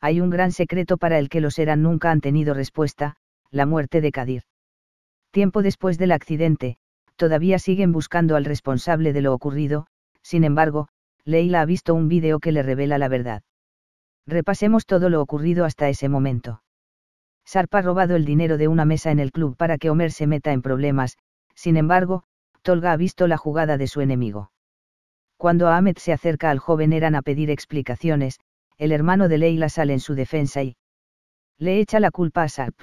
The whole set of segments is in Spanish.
hay un gran secreto para el que los eran nunca han tenido respuesta, la muerte de Kadir. Tiempo después del accidente, todavía siguen buscando al responsable de lo ocurrido, sin embargo, Leila ha visto un vídeo que le revela la verdad. Repasemos todo lo ocurrido hasta ese momento. Sarpa ha robado el dinero de una mesa en el club para que Homer se meta en problemas, sin embargo, Tolga ha visto la jugada de su enemigo. Cuando Ahmed se acerca al joven eran a pedir explicaciones, el hermano de Leila sale en su defensa y le echa la culpa a Sarp.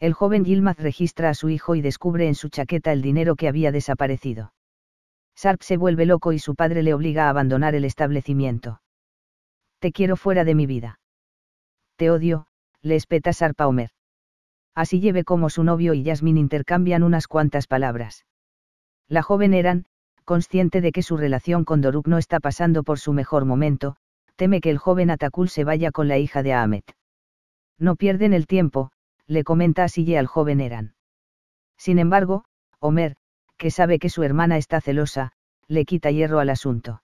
El joven Gilmaz registra a su hijo y descubre en su chaqueta el dinero que había desaparecido. Sarp se vuelve loco y su padre le obliga a abandonar el establecimiento. Te quiero fuera de mi vida. Te odio, le espeta Sarp a Homer. Así lleve como su novio y Yasmin intercambian unas cuantas palabras. La joven Eran, consciente de que su relación con Doruk no está pasando por su mejor momento, teme que el joven Atakul se vaya con la hija de Ahmet. No pierden el tiempo, le comenta Sille al joven Eran. Sin embargo, Homer, que sabe que su hermana está celosa, le quita hierro al asunto.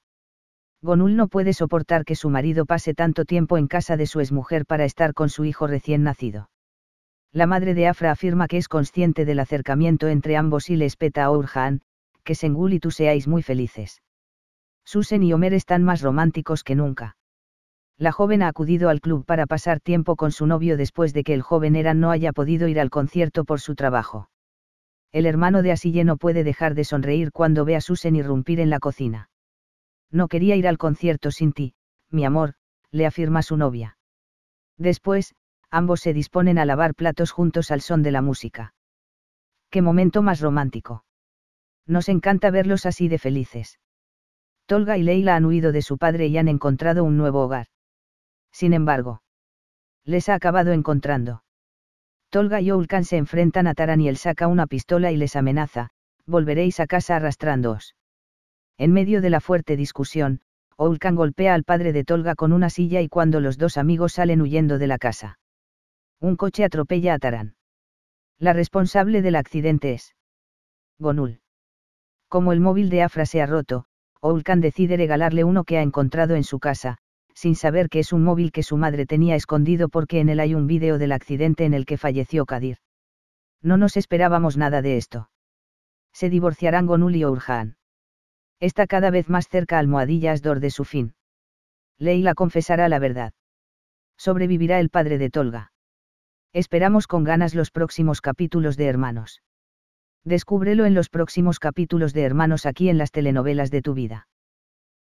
Gonul no puede soportar que su marido pase tanto tiempo en casa de su exmujer para estar con su hijo recién nacido. La madre de Afra afirma que es consciente del acercamiento entre ambos y le espeta a Urhan: que Sengul y tú seáis muy felices. susen y Homer están más románticos que nunca la joven ha acudido al club para pasar tiempo con su novio después de que el joven Eran no haya podido ir al concierto por su trabajo. El hermano de Asille no puede dejar de sonreír cuando ve a Susan irrumpir en la cocina. No quería ir al concierto sin ti, mi amor, le afirma su novia. Después, ambos se disponen a lavar platos juntos al son de la música. Qué momento más romántico. Nos encanta verlos así de felices. Tolga y Leila han huido de su padre y han encontrado un nuevo hogar sin embargo. Les ha acabado encontrando. Tolga y Oulkan se enfrentan a Taran y él saca una pistola y les amenaza, volveréis a casa arrastrándoos. En medio de la fuerte discusión, Oulkan golpea al padre de Tolga con una silla y cuando los dos amigos salen huyendo de la casa. Un coche atropella a Taran. La responsable del accidente es Gonul. Como el móvil de Afra se ha roto, Oulkan decide regalarle uno que ha encontrado en su casa, sin saber que es un móvil que su madre tenía escondido porque en él hay un vídeo del accidente en el que falleció Kadir. No nos esperábamos nada de esto. Se divorciarán Gonul y Urjan. Está cada vez más cerca Almohadilla Asdor de su fin. Leila confesará la verdad. Sobrevivirá el padre de Tolga. Esperamos con ganas los próximos capítulos de Hermanos. Descúbrelo en los próximos capítulos de Hermanos aquí en las telenovelas de tu vida.